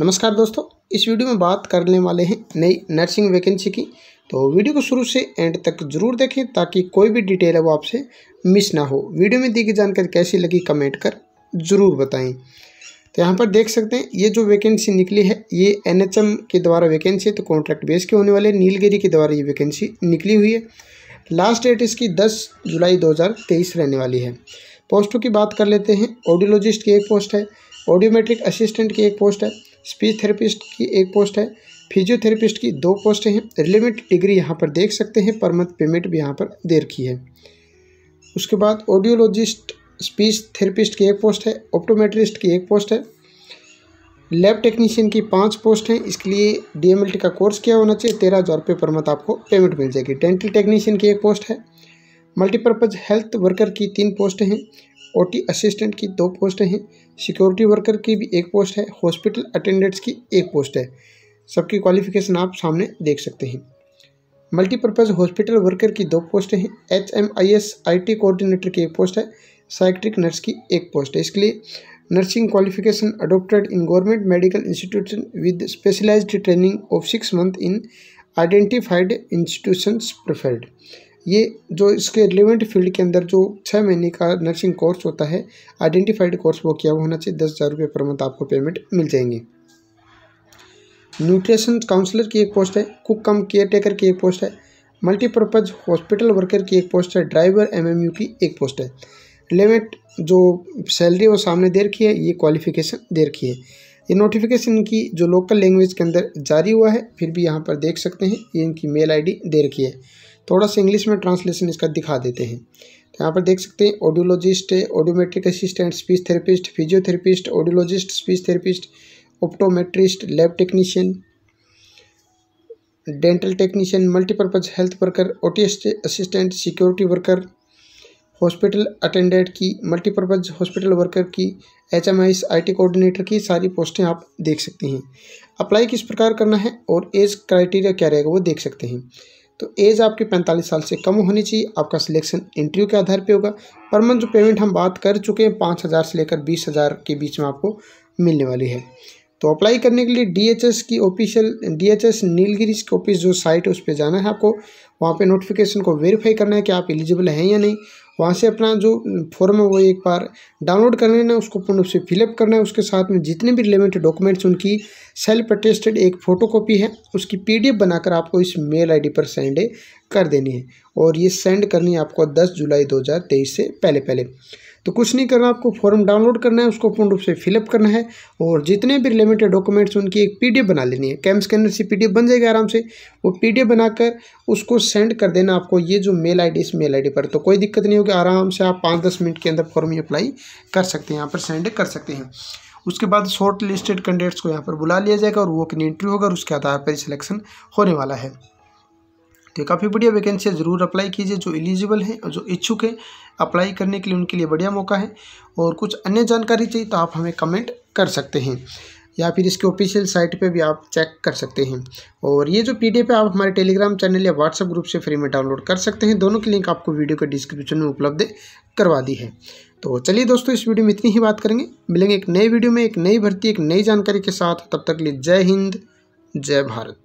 नमस्कार दोस्तों इस वीडियो में बात करने वाले हैं नई नर्सिंग वैकेंसी की तो वीडियो को शुरू से एंड तक जरूर देखें ताकि कोई भी डिटेल है वो आपसे मिस ना हो वीडियो में दी गई जानकारी कैसी लगी कमेंट कर ज़रूर बताएं तो यहाँ पर देख सकते हैं ये जो वैकेंसी निकली है ये एन के द्वारा वैकेंसी है तो कॉन्ट्रैक्ट बेस के होने वाले नीलगिरी के द्वारा ये वैकेंसी निकली हुई है लास्ट डेट इसकी दस जुलाई दो रहने वाली है पोस्टों की बात कर लेते हैं ऑडियोलॉजिस्ट की एक पोस्ट है ऑडियोमेट्रिक असिस्टेंट की एक पोस्ट है स्पीच थेरेपिस्ट की एक पोस्ट है फिजियोथेरेपिस्ट की दो पोस्टें हैं रिलेवेंट डिग्री यहाँ पर देख सकते हैं पर मंथ पेमेंट भी यहाँ पर दे रखी है उसके बाद ऑडियोलॉजिस्ट स्पीच थेरेपिस्ट की एक पोस्ट है ऑप्टोमेट्रिस्ट की एक पोस्ट है लैब टेक्नीशियन की पांच पोस्ट हैं इसके लिए डी का कोर्स किया होना चाहिए तेरह हज़ार रुपये पर मंथ आपको पेमेंट मिल जाएगी डेंटल टेक्नीशियन की एक पोस्ट है मल्टीपर्पज़ हेल्थ वर्कर की तीन पोस्ट हैं ओटी असिस्टेंट की दो पोस्ट हैं सिक्योरिटी वर्कर की भी एक पोस्ट है हॉस्पिटल अटेंडेंट्स की एक पोस्ट है सबकी क्वालिफिकेशन आप सामने देख सकते हैं मल्टीपर्पज़ हॉस्पिटल वर्कर की दो पोस्ट हैं H M I S I T coordinator की एक पोस्ट है साइक्ट्रिक नर्स की एक पोस्ट है इसके लिए nursing qualification adopted in government medical institution with specialised training of six month in identified institutions preferred ये जो इसके रिलेवेंट फील्ड के अंदर जो छः महीने का नर्सिंग कोर्स होता है आइडेंटिफाइड कोर्स वो किया हुआ होना चाहिए दस हज़ार रुपये पर मंथ आपको पेमेंट मिल जाएंगे न्यूट्रिशन काउंसलर की एक पोस्ट है कुक कम केयर टेकर की एक पोस्ट है मल्टीपर्पज़ हॉस्पिटल वर्कर की एक पोस्ट है ड्राइवर एमएमयू की एक पोस्ट है रिलेवेंट जो सैलरी वो सामने दे रखी है ये क्वालिफिकेशन दे रखी है ये नोटिफिकेशन की जो लोकल लैंग्वेज के अंदर जारी हुआ है फिर भी यहाँ पर देख सकते हैं ये इनकी मेल आई दे रखी है थोड़ा सा इंग्लिश में ट्रांसलेशन इसका दिखा देते हैं तो यहाँ पर देख सकते हैं audiologist audiometric assistant speech therapist physiotherapist audiologist speech therapist optometrist lab technician dental technician multipurpose health worker S assistant security worker hospital attendant की मल्टीपर्पज़ हॉस्पिटल वर्कर की H M I I T coordinator की सारी पोस्टें आप देख सकते हैं apply किस प्रकार करना है और एज क्राइटेरिया क्या रहेगा वो देख सकते हैं तो एज आपकी 45 साल से कम होनी चाहिए आपका सिलेक्शन इंटरव्यू के आधार पे होगा पर मंथ जो पेमेंट हम बात कर चुके हैं पाँच हज़ार से लेकर बीस हज़ार के बीच में आपको मिलने वाली है तो अप्लाई करने के लिए डीएचएस की ऑफिशियल डीएचएस नीलगिरी की ऑफिस जो साइट है उस पर जाना है आपको वहाँ पे नोटिफिकेशन को वेरीफाई करना है कि आप एलिजिबल हैं या नहीं वहाँ से अपना जो फॉर्म है वो एक बार डाउनलोड कर लेना उसको पूर्ण रूप से फिलअप करना है उसके साथ में जितने भी रिलेवेंट डॉक्यूमेंट्स उनकी सेल्फ अटेस्टेड एक फ़ोटोकॉपी है उसकी पीडीएफ बनाकर आपको इस मेल आईडी पर सेंड कर देनी है और ये सेंड करनी है आपको दस जुलाई दो से पहले पहले तो कुछ नहीं करना आपको फॉर्म डाउनलोड करना है उसको पूर्ण रूप से फिलअप करना है और जितने भी रिलेटेड डॉक्यूमेंट्स उनकी एक पी बना लेनी है कैम स्कैनर से पी बन जाएगा आराम से वो पी बनाकर उसको सेंड कर देना आपको ये जो मेल आई इस मेल आई पर तो कोई दिक्कत नहीं होगी आराम से आप पाँच दस मिनट के अंदर फॉर्म ही अप्लाई कर सकते हैं यहाँ पर सेंड कर सकते हैं उसके बाद शॉर्ट लिस्टेड कैंडिडेट्स को यहाँ पर बुला लिया जाएगा और वो इंटरव्यू होगा और उसके आधार पर सिलेक्शन होने वाला है तो काफ़ी बढ़िया वैकेंसी है ज़रूर अप्लाई कीजिए जो एलिजिबल हैं और जो इच्छुक हैं अप्लाई करने के लिए उनके लिए बढ़िया मौका है और कुछ अन्य जानकारी चाहिए तो आप हमें कमेंट कर सकते हैं या फिर इसके ऑफिशियल साइट पे भी आप चेक कर सकते हैं और ये जो पीडीएफ है आप हमारे टेलीग्राम चैनल या व्हाट्सएप ग्रुप से फ्री में डाउनलोड कर सकते हैं दोनों की लिंक आपको वीडियो के डिस्क्रिप्शन में उपलब्ध करवा दी है तो चलिए दोस्तों इस वीडियो में इतनी ही बात करेंगे मिलेंगे एक नई वीडियो में एक नई भर्ती एक नई जानकारी के साथ तब तक लिए जय हिंद जय भारत